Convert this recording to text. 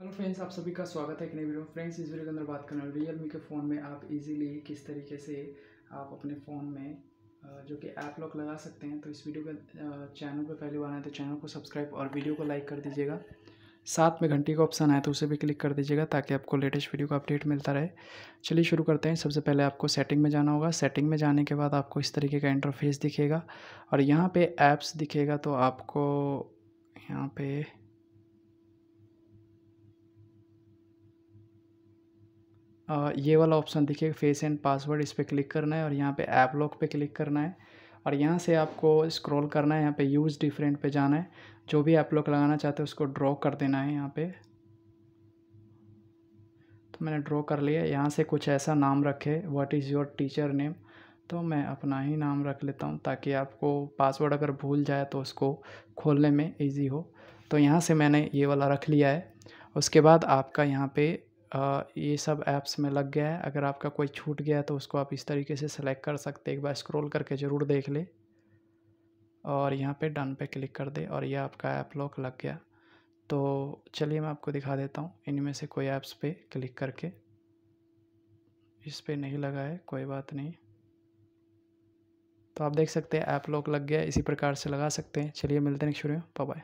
hello friends आप सभी का स्वागत है एक नई वीडियो में फ्रेंड्स इस वीडियो के अंदर बात करना रियल मी के फ़ोन में आप इजीली किस तरीके से आप अपने फ़ोन में जो कि ऐप लॉक लगा सकते हैं तो इस वीडियो के चैनल पर पहली बार आए तो चैनल को सब्सक्राइब और वीडियो को लाइक कर दीजिएगा साथ में घंटी का ऑप्शन आए तो उसे भी क्लिक कर दीजिएगा ताकि आपको लेटेस्ट वीडियो का अपडेट मिलता रहे चलिए शुरू करते हैं सबसे पहले आपको सेटिंग में जाना होगा सेटिंग में जाने के बाद आपको इस तरीके का इंटरफेस दिखेगा और यहाँ पर ऐप्स दिखेगा तो आपको यहाँ पे ये वाला ऑप्शन दिखेगा फेस एंड पासवर्ड इस पर क्लिक करना है और यहाँ पे ऐप लॉक पे क्लिक करना है और यहाँ से आपको स्क्रॉल करना है यहाँ पे यूज़ डिफरेंट पे जाना है जो भी ऐप लॉक लगाना चाहते हैं उसको ड्रॉ कर देना है यहाँ पे तो मैंने ड्रॉ कर लिया यहाँ से कुछ ऐसा नाम रखे what is your teacher name तो मैं अपना ही नाम रख लेता हूँ ताकि आपको पासवर्ड अगर भूल जाए तो उसको खोलने में ईजी हो तो यहाँ से मैंने ये वाला रख लिया है उसके बाद आपका यहाँ पे ये सब ऐप्स में लग गया है अगर आपका कोई छूट गया तो उसको आप इस तरीके से सेलेक्ट कर सकते एक बार स्क्रॉल करके ज़रूर देख ले और यहाँ पे डन पे क्लिक कर दे और ये आपका ऐप लॉक लग गया तो चलिए मैं आपको दिखा देता हूँ इनमें से कोई ऐप्स पे क्लिक करके इस पर नहीं लगा है कोई बात नहीं तो आप देख सकते हैं ऐप लॉक लग गया इसी प्रकार से लगा सकते हैं चलिए मिलते हैं शुरू वीडियो बाय